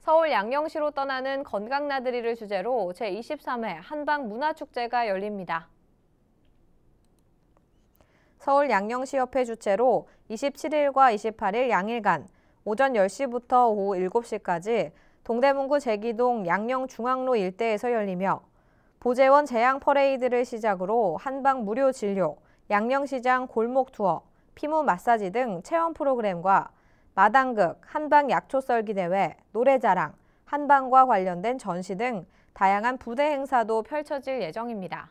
서울 양양시로 떠나는 건강나들이를 주제로 제23회 한방문화축제가 열립니다. 서울 양양시협회 주최로 27일과 28일 양일간 오전 10시부터 오후 7시까지 동대문구 제기동 양영중앙로 일대에서 열리며 보재원 재앙 퍼레이드를 시작으로 한방 무료 진료, 양영시장 골목 투어, 피부 마사지 등 체험 프로그램과 마당극, 한방 약초 썰기 대회, 노래자랑, 한방과 관련된 전시 등 다양한 부대 행사도 펼쳐질 예정입니다.